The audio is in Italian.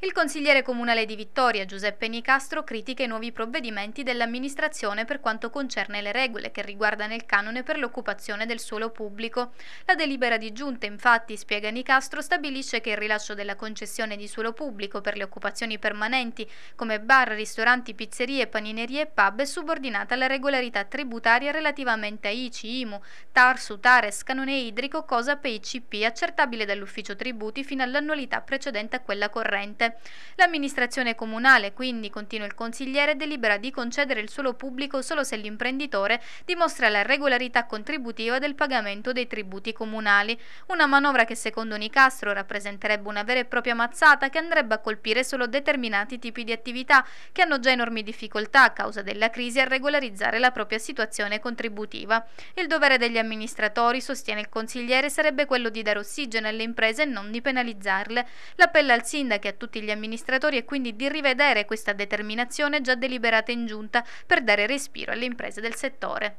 Il consigliere comunale di Vittoria, Giuseppe Nicastro, critica i nuovi provvedimenti dell'amministrazione per quanto concerne le regole che riguardano il canone per l'occupazione del suolo pubblico. La delibera di giunta, infatti, spiega Nicastro, stabilisce che il rilascio della concessione di suolo pubblico per le occupazioni permanenti, come bar, ristoranti, pizzerie, paninerie e pub, è subordinata alla regolarità tributaria relativamente a ICI, IMU, TARSU, TARES, canone idrico, COSAP e ICP, accertabile dall'ufficio tributi fino all'annualità precedente a quella corrente. L'amministrazione comunale, quindi, continua il consigliere, delibera di concedere il suolo pubblico solo se l'imprenditore dimostra la regolarità contributiva del pagamento dei tributi comunali, una manovra che secondo Nicastro rappresenterebbe una vera e propria mazzata che andrebbe a colpire solo determinati tipi di attività che hanno già enormi difficoltà a causa della crisi a regolarizzare la propria situazione contributiva. Il dovere degli amministratori, sostiene il consigliere, sarebbe quello di dare ossigeno alle imprese e non di penalizzarle. L'appello al sindaco e a tutti tutti gli amministratori e quindi di rivedere questa determinazione già deliberata in giunta per dare respiro alle imprese del settore.